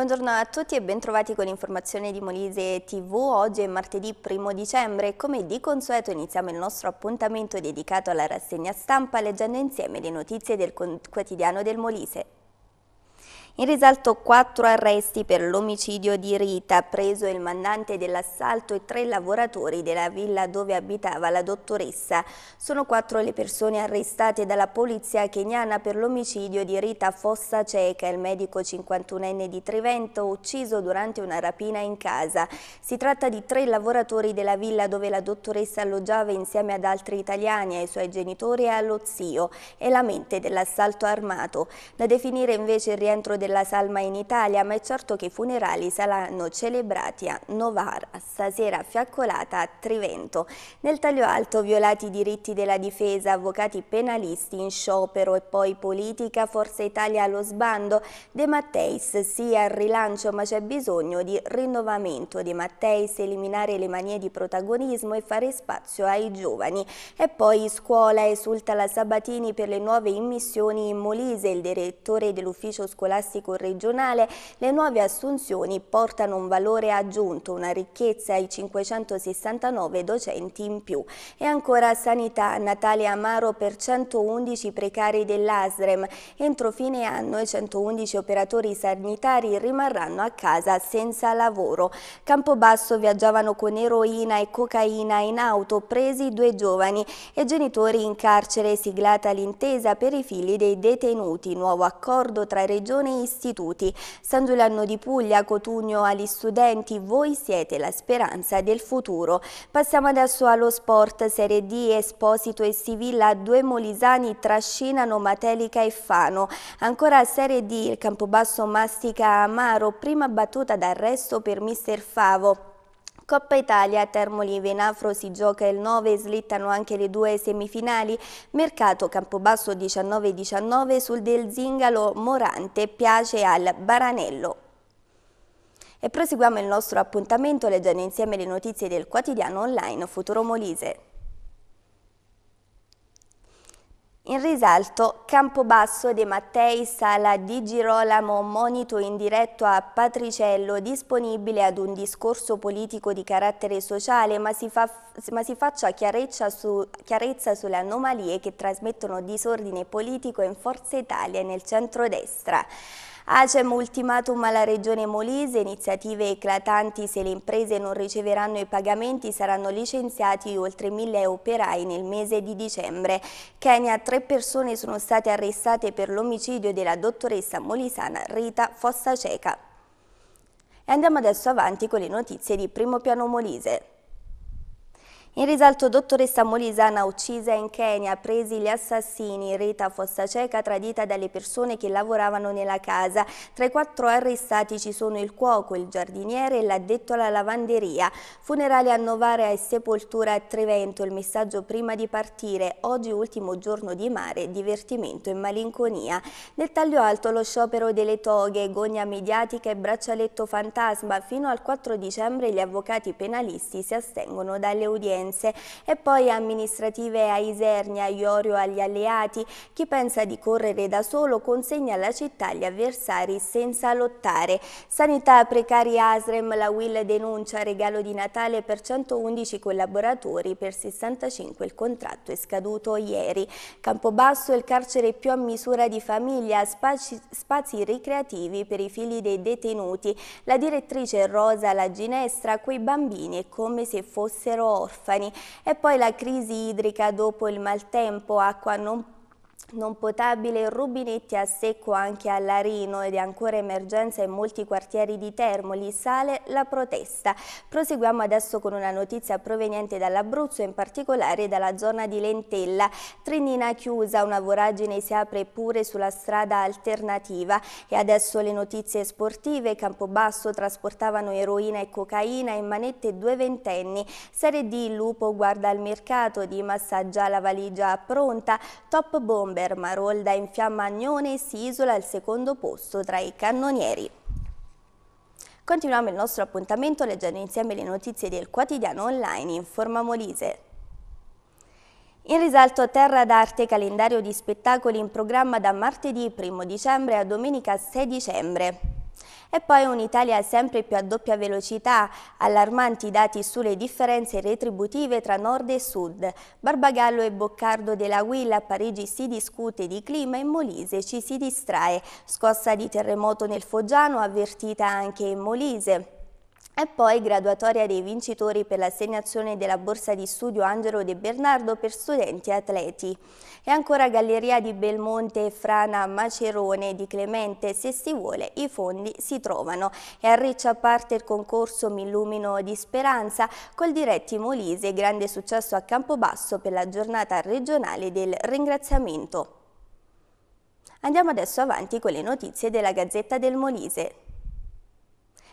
Buongiorno a tutti e bentrovati con l'informazione di Molise TV. Oggi è martedì 1 dicembre e come di consueto iniziamo il nostro appuntamento dedicato alla rassegna stampa leggendo insieme le notizie del quotidiano del Molise. In risalto quattro arresti per l'omicidio di Rita, preso il mandante dell'assalto e tre lavoratori della villa dove abitava la dottoressa. Sono quattro le persone arrestate dalla polizia keniana per l'omicidio di Rita Fossa Ceca, il medico 51enne di Trivento, ucciso durante una rapina in casa. Si tratta di tre lavoratori della villa dove la dottoressa alloggiava insieme ad altri italiani, ai suoi genitori e allo zio. È la mente dell'assalto armato. Da definire invece il rientro del della salma in Italia, ma è certo che i funerali saranno celebrati a Novara, stasera a fiaccolata a Trivento. Nel taglio alto violati i diritti della difesa, avvocati penalisti in sciopero e poi politica, Forza Italia allo sbando, De Matteis sì al rilancio ma c'è bisogno di rinnovamento. De Matteis eliminare le manie di protagonismo e fare spazio ai giovani. E poi scuola esulta la Sabatini per le nuove immissioni in Molise, il direttore dell'ufficio scolastico scolastico regionale, le nuove assunzioni portano un valore aggiunto, una ricchezza ai 569 docenti in più. E ancora sanità, Natale Amaro per 111 precari dell'ASREM. Entro fine anno i 111 operatori sanitari rimarranno a casa senza lavoro. Campobasso viaggiavano con eroina e cocaina in auto, presi due giovani e genitori in carcere, siglata l'intesa per i figli dei detenuti, nuovo accordo tra regione istituti. San Giuliano di Puglia, Cotugno agli studenti, voi siete la speranza del futuro. Passiamo adesso allo sport Serie D, Esposito e Sivilla, due molisani trascinano Matelica e Fano. Ancora Serie D, il Campobasso mastica Amaro, prima battuta d'arresto per mister Favo. Coppa Italia a Termoli Venafro si gioca il 9, slittano anche le due semifinali. Mercato Campobasso 19-19 sul del Zingalo Morante piace al Baranello. E proseguiamo il nostro appuntamento leggendo insieme le notizie del quotidiano online Futuro Molise. In risalto Campobasso De Mattei, sala di Girolamo, monito in diretto a Patriciello, disponibile ad un discorso politico di carattere sociale, ma si, fa, ma si faccia chiarezza, su, chiarezza, sulle anomalie che trasmettono disordine politico in Forza Italia e nel centrodestra. Acem ah, ultimatum alla Regione Molise, iniziative eclatanti se le imprese non riceveranno i pagamenti saranno licenziati oltre mille operai nel mese di dicembre. Kenya, tre persone sono state arrestate per l'omicidio della dottoressa molisana Rita Fossaceca. E andiamo adesso avanti con le notizie di Primo Piano Molise. In risalto dottoressa Molisana uccisa in Kenya, presi gli assassini, Rita Fossaceca tradita dalle persone che lavoravano nella casa. Tra i quattro arrestati ci sono il cuoco, il giardiniere e l'addetto alla lavanderia. Funerali a Novara e sepoltura a Trevento, il messaggio prima di partire. Oggi ultimo giorno di mare, divertimento e malinconia. Nel taglio alto lo sciopero delle toghe, gogna mediatica e braccialetto fantasma. Fino al 4 dicembre gli avvocati penalisti si astengono dalle udienze. Firenze e poi amministrative a Isernia, Iorio agli alleati. Chi pensa di correre da solo consegna alla città gli avversari senza lottare. Sanità precari Asrem, la Will denuncia regalo di Natale per 111 collaboratori, per 65 il contratto è scaduto ieri. Campobasso è il carcere più a misura di famiglia, spazi, spazi ricreativi per i figli dei detenuti. La direttrice Rosa La Ginestra, quei bambini è come se fossero orfani. Cofani e poi la crisi idrica dopo il maltempo, acqua non non potabile rubinetti a secco anche a Larino ed è ancora emergenza in molti quartieri di Termoli, sale la protesta. Proseguiamo adesso con una notizia proveniente dall'Abruzzo, in particolare dalla zona di Lentella. Trinina chiusa, una voragine si apre pure sulla strada alternativa. E adesso le notizie sportive. Campobasso trasportavano eroina e cocaina in manette due ventenni. Serie D, Lupo guarda al mercato, Dimas ha già la valigia pronta. Top bombe Bermarolda in fiamma Fiammagnone si isola al secondo posto tra i cannonieri. Continuiamo il nostro appuntamento leggendo insieme le notizie del quotidiano online in forma molise. In risalto Terra d'Arte, calendario di spettacoli in programma da martedì 1 dicembre a domenica 6 dicembre. E poi un'Italia sempre più a doppia velocità, allarmanti dati sulle differenze retributive tra nord e sud. Barbagallo e Boccardo della Huilla a Parigi si discute di clima in Molise ci si distrae. Scossa di terremoto nel Foggiano avvertita anche in Molise. E poi graduatoria dei vincitori per l'assegnazione della borsa di studio Angelo De Bernardo per studenti e atleti. E ancora Galleria di Belmonte Frana Macerone di Clemente se si vuole i fondi si trovano. E a Riccia parte il concorso Mi illumino di speranza col diretti Molise, grande successo a Campobasso per la giornata regionale del ringraziamento. Andiamo adesso avanti con le notizie della Gazzetta del Molise.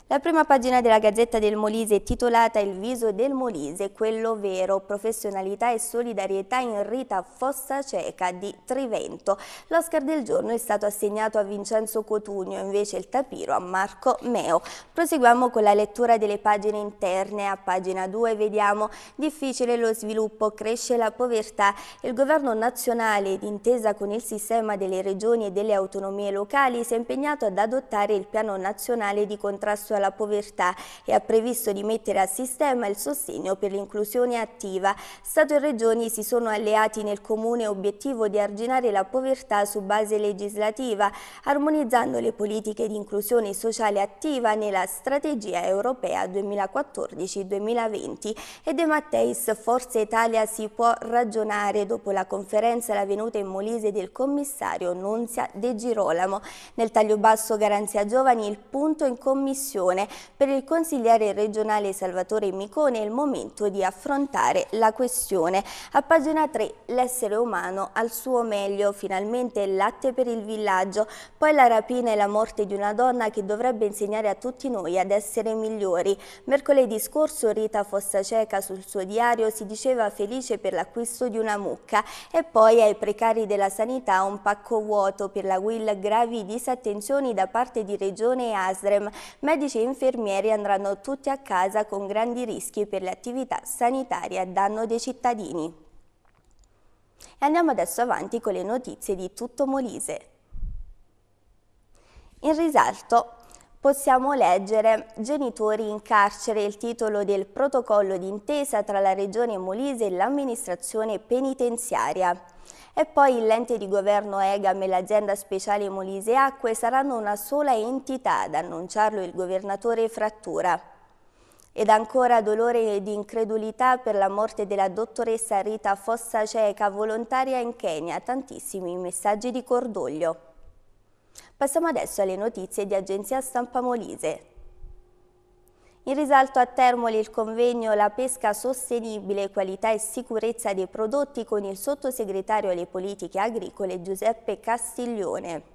La prima pagina della Gazzetta del Molise è titolata Il viso del Molise, quello vero, professionalità e solidarietà in Rita Fossa Cieca di Trivento. L'Oscar del giorno è stato assegnato a Vincenzo Cotugno, invece il tapiro a Marco Meo. Proseguiamo con la lettura delle pagine interne. A pagina 2 vediamo difficile lo sviluppo, cresce la povertà. Il governo nazionale, d'intesa con il sistema delle regioni e delle autonomie locali, si è impegnato ad adottare il piano nazionale di contrasto alla povertà e ha previsto di mettere a sistema il sostegno per l'inclusione attiva. Stato e Regioni si sono alleati nel comune obiettivo di arginare la povertà su base legislativa, armonizzando le politiche di inclusione sociale attiva nella strategia europea 2014-2020. E De Matteis, Forza Italia si può ragionare dopo la conferenza la venuta in Molise del commissario Nunzia De Girolamo. Nel taglio basso Garanzia Giovani il punto in commissione Regione. Per il consigliere regionale Salvatore Micone è il momento di affrontare la questione. A pagina 3 l'essere umano al suo meglio, finalmente il latte per il villaggio, poi la rapina e la morte di una donna che dovrebbe insegnare a tutti noi ad essere migliori. Mercoledì scorso Rita Fossaceca sul suo diario si diceva felice per l'acquisto di una mucca e poi ai precari della sanità un pacco vuoto per la Will gravi disattenzioni da parte di Regione e Asrem. Medici medici e infermieri andranno tutti a casa con grandi rischi per le attività sanitarie a danno dei cittadini. E andiamo adesso avanti con le notizie di Tutto Molise. In risalto possiamo leggere Genitori in carcere, il titolo del protocollo d'intesa tra la Regione Molise e l'amministrazione penitenziaria. E poi l'ente di governo EGAM e l'azienda speciale Molise Acque saranno una sola entità, ad annunciarlo il governatore Frattura. Ed ancora dolore ed incredulità per la morte della dottoressa Rita Fossa Ceca, volontaria in Kenya, tantissimi messaggi di cordoglio. Passiamo adesso alle notizie di Agenzia Stampa Molise. In risalto a Termoli il convegno La pesca sostenibile, qualità e sicurezza dei prodotti con il sottosegretario alle politiche agricole Giuseppe Castiglione.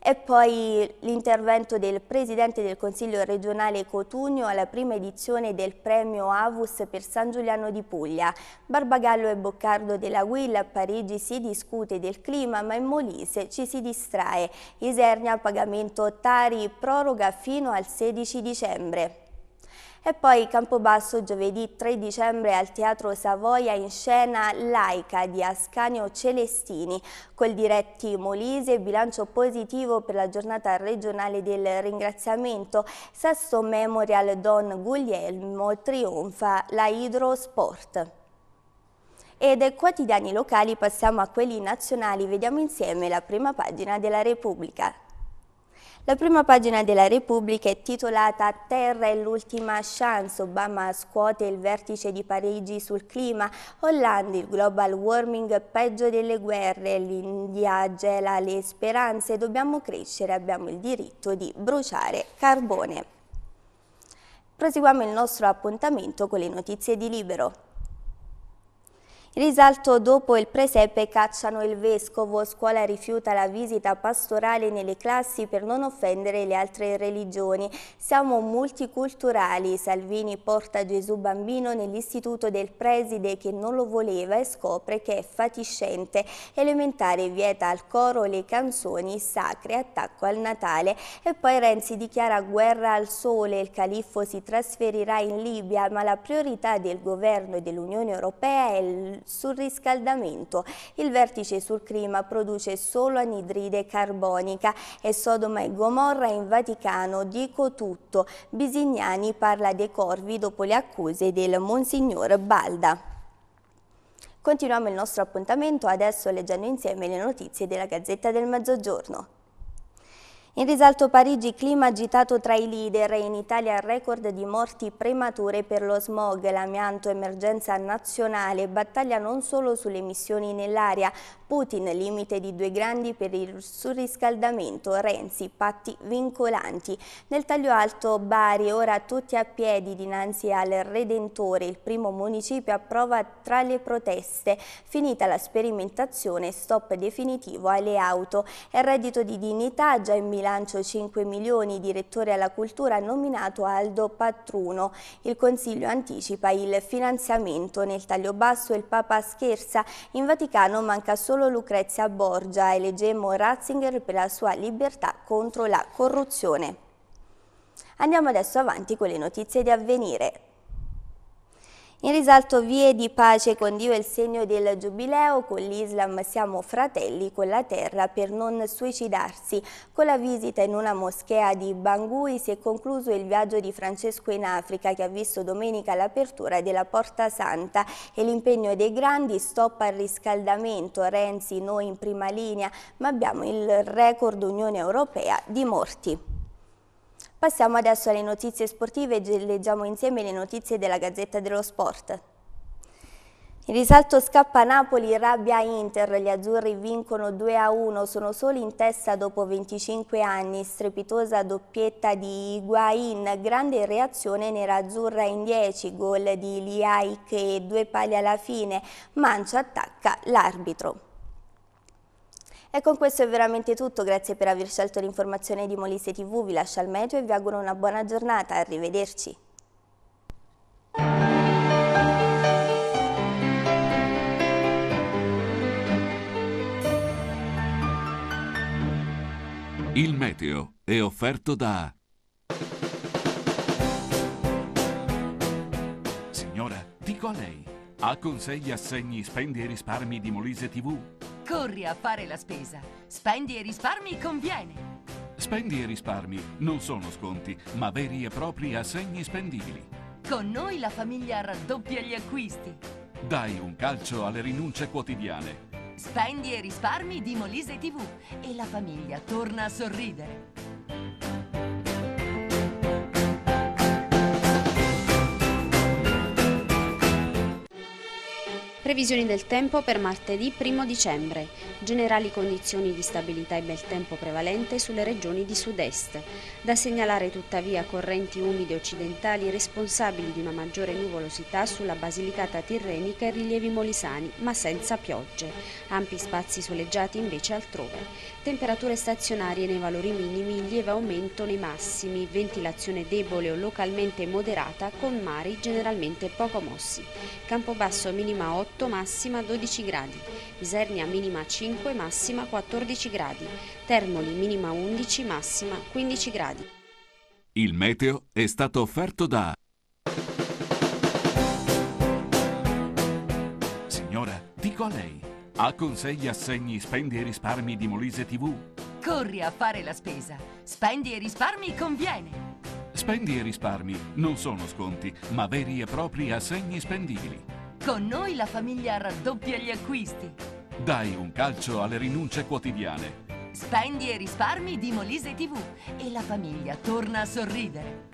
E poi l'intervento del Presidente del Consiglio regionale Cotugno alla prima edizione del premio Avus per San Giuliano di Puglia. Barbagallo e Boccardo della Guilla a Parigi si discute del clima ma in Molise ci si distrae. Isernia pagamento Tari proroga fino al 16 dicembre. E poi Campobasso giovedì 3 dicembre al Teatro Savoia in scena Laica di Ascanio Celestini, col diretti Molise, bilancio positivo per la giornata regionale del ringraziamento, sesto Memorial Don Guglielmo, trionfa la Hidrosport. E dai quotidiani locali passiamo a quelli nazionali, vediamo insieme la prima pagina della Repubblica. La prima pagina della Repubblica è titolata Terra è l'ultima chance, Obama scuote il vertice di Parigi sul clima, Hollande il global warming peggio delle guerre, l'India gela le speranze, dobbiamo crescere, abbiamo il diritto di bruciare carbone. Proseguiamo il nostro appuntamento con le notizie di Libero. Risalto dopo il presepe cacciano il vescovo, scuola rifiuta la visita pastorale nelle classi per non offendere le altre religioni. Siamo multiculturali, Salvini porta Gesù bambino nell'istituto del preside che non lo voleva e scopre che è fatiscente. Elementare vieta al coro le canzoni sacre, attacco al Natale. E poi Renzi dichiara guerra al sole, il califfo si trasferirà in Libia, ma la priorità del governo e dell'Unione Europea è il sul riscaldamento. Il vertice sul clima produce solo anidride carbonica e Sodoma e Gomorra in Vaticano dico tutto. Bisignani parla dei corvi dopo le accuse del Monsignor Balda. Continuiamo il nostro appuntamento, adesso leggendo insieme le notizie della Gazzetta del Mezzogiorno. In risalto Parigi, clima agitato tra i leader e in Italia record di morti premature per lo smog, l'amianto, emergenza nazionale, battaglia non solo sulle emissioni nell'aria, Putin limite di due grandi per il surriscaldamento, Renzi patti vincolanti. Nel taglio alto Bari ora tutti a piedi dinanzi al Redentore, il primo municipio approva tra le proteste, finita la sperimentazione, stop definitivo alle auto. Il reddito di dignità già in bilancio 5 milioni, direttore alla cultura nominato Aldo Patruno. Il Consiglio anticipa il finanziamento nel taglio basso il Papa scherza, in Vaticano manca solo solo Lucrezia Borgia e leggemmo Ratzinger per la sua libertà contro la corruzione. Andiamo adesso avanti con le notizie di avvenire. In risalto vie di pace con Dio è il segno del giubileo, con l'Islam siamo fratelli con la terra per non suicidarsi. Con la visita in una moschea di Bangui si è concluso il viaggio di Francesco in Africa che ha visto domenica l'apertura della Porta Santa e l'impegno dei grandi stop al riscaldamento, Renzi noi in prima linea, ma abbiamo il record Unione Europea di morti. Passiamo adesso alle notizie sportive e leggiamo insieme le notizie della Gazzetta dello Sport. Il risalto scappa Napoli, rabbia Inter, gli azzurri vincono 2 a 1, sono soli in testa dopo 25 anni, strepitosa doppietta di Higuain, grande reazione nerazzurra in 10, gol di Liaic e due pali alla fine, Mancia attacca l'arbitro. E con questo è veramente tutto, grazie per aver scelto l'informazione di Molise TV, vi lascio al meteo e vi auguro una buona giornata, arrivederci. Il meteo è offerto da... Signora, dico a lei, ha consigli, assegni, spendi e risparmi di Molise TV? Corri a fare la spesa. Spendi e risparmi conviene. Spendi e risparmi non sono sconti, ma veri e propri assegni spendibili. Con noi la famiglia raddoppia gli acquisti. Dai un calcio alle rinunce quotidiane. Spendi e risparmi di Molise TV e la famiglia torna a sorridere. Previsioni del tempo per martedì 1 dicembre. Generali condizioni di stabilità e bel tempo prevalente sulle regioni di sud-est. Da segnalare tuttavia correnti umide occidentali responsabili di una maggiore nuvolosità sulla Basilicata Tirrenica e rilievi molisani, ma senza piogge. Ampi spazi soleggiati invece altrove. Temperature stazionarie nei valori minimi, lieve aumento nei massimi, ventilazione debole o localmente moderata con mari generalmente poco mossi. Campobasso minima 8 8 massima 12 gradi, Isernia minima 5 massima 14 gradi, Termoli minima 11 massima 15 gradi. Il meteo è stato offerto da... Signora, dico a lei, ha con sé gli assegni spendi e risparmi di Molise TV? Corri a fare la spesa, spendi e risparmi conviene! Spendi e risparmi non sono sconti, ma veri e propri assegni spendibili. Con noi la famiglia raddoppia gli acquisti. Dai un calcio alle rinunce quotidiane. Spendi e risparmi di Molise TV e la famiglia torna a sorridere.